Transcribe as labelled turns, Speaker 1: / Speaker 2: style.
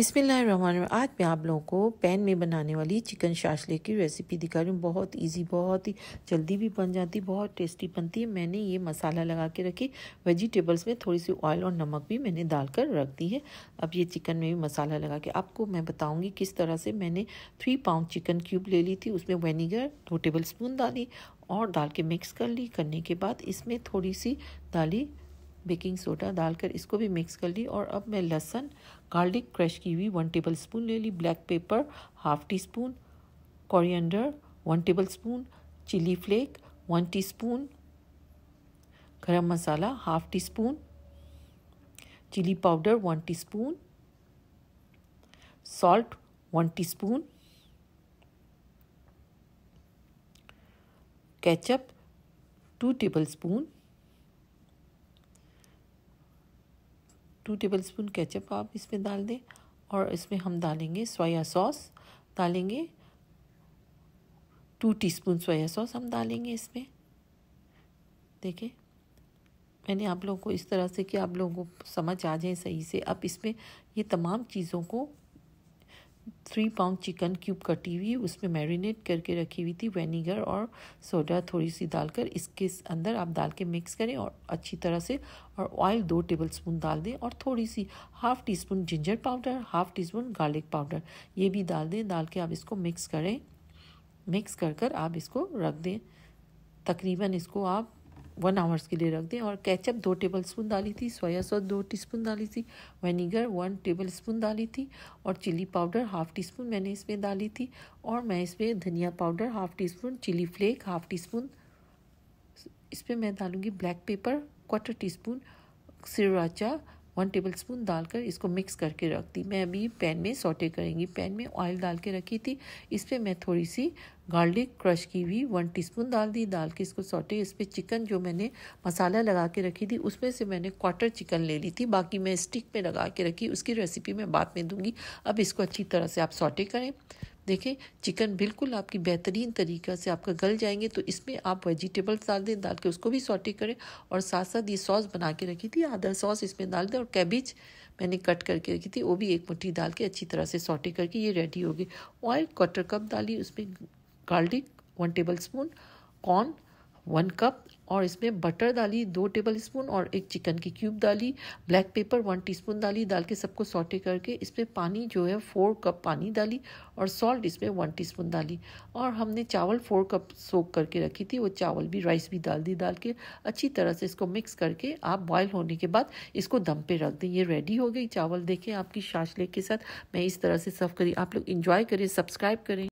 Speaker 1: बिसमीम आज मैं आप लोगों को पैन में बनाने वाली चिकन शाशले की रेसिपी दिखा रही हूँ बहुत इजी बहुत ही जल्दी भी बन जाती बहुत टेस्टी बनती है मैंने ये मसाला लगा के रखी वेजिटेबल्स में थोड़ी सी ऑयल और नमक भी मैंने डालकर रख दी है अब ये चिकन में भी मसाला लगा के आपको मैं बताऊँगी किस तरह से मैंने थ्री पाउंड चिकन क्यूब ले ली थी उसमें वेनीगर दो टेबल स्पून डाली और डाल के मिक्स कर ली करने के बाद इसमें थोड़ी सी डाली बेकिंग सोडा डालकर इसको भी मिक्स कर ली और अब मैं लहसन गार्लिक क्रश की हुई वन टेबल स्पून ले ली black pepper half teaspoon coriander one tablespoon chilli flake one teaspoon garam masala half teaspoon chilli powder one teaspoon salt one teaspoon ketchup two tablespoon two tablespoon ketchup आप इसमें डाल दें और इसमें हम डालेंगे soya sauce डालेंगे two teaspoon soya sauce हम डालेंगे इसमें देखें मैंने आप लोगों को इस तरह से कि आप लोगों को समझ आ जाए सही से अब इसमें ये तमाम चीज़ों को थ्री पाउंड चिकन क्यूब कटी हुई उसमें मैरिनेट करके रखी हुई थी वेनीगर और सोडा थोड़ी सी डालकर इसके अंदर आप डाल के मिक्स करें और अच्छी तरह से और ऑयल दो टेबल स्पून डाल दें और थोड़ी सी half teaspoon ginger powder half teaspoon garlic powder ये भी डाल दें डाल के आप इसको मिक्स करें मिक्स कर कर आप इसको रख दें तकरीबन इसको आप वन आवर्स के लिए रख दें और केचप दो टेबल स्पून डाली थी सोया सॉस दो टी स्पून डाली थी वेनीगर वन टेबल स्पून डाली थी और chilli powder half teaspoon मैंने इसमें डाली थी और मैं इसमें धनिया powder half teaspoon chilli flake half teaspoon इस पर मैं डालूँगी black pepper quarter teaspoon sriracha one tablespoon डालकर इसको मिक्स करके रख दी मैं अभी पैन में सोटे करेंगी पैन में ऑयल डाल के रखी थी इस पर मैं थोड़ी सी गार्लिक क्रश की हुई वन टीस्पून डाल दी डाल के इसको सोटे इस पर चिकन जो मैंने मसाला लगा के रखी थी उसमें से मैंने क्वार्टर चिकन ले ली थी बाकी मैं स्टिक पर लगा के रखी उसकी रेसिपी मैं बाद में दूंगी अब इसको अच्छी तरह से आप सोटे करें देखें चिकन बिल्कुल आपकी बेहतरीन तरीका से आपका गल जाएंगे तो इसमें आप वेजिटेबल्स डाल दें डाल के उसको भी सॉटी करें और साथ साथ ये सॉस बना के रखी थी आधा सॉस इसमें डाल दें और कैबिज मैंने कट करके रखी थी वो भी एक मुट्ठी डाल के अच्छी तरह से सॉटी करके ये रेडी हो गई ऑयल क्वार्टर कप डाली उसमें garlic one tablespoon corn one cup और इसमें बटर डाली दो टेबल स्पून और एक चिकन की क्यूब डाली ब्लैक पेपर वन टीस्पून डाली डाल के सबको सॉटे करके इसमें पानी जो है फोर कप पानी डाली और सॉल्ट इसमें वन टीस्पून डाली और हमने चावल फोर कप सोक करके रखी थी वो चावल भी राइस भी डाल दी डाल के अच्छी तरह से इसको मिक्स करके आप बॉयल होने के बाद इसको दम पर रख दें ये रेडी हो गई चावल देखें आपकी शाशले के साथ मैं इस तरह से सर्व करी आप लोग इन्जॉय करें सब्सक्राइब करें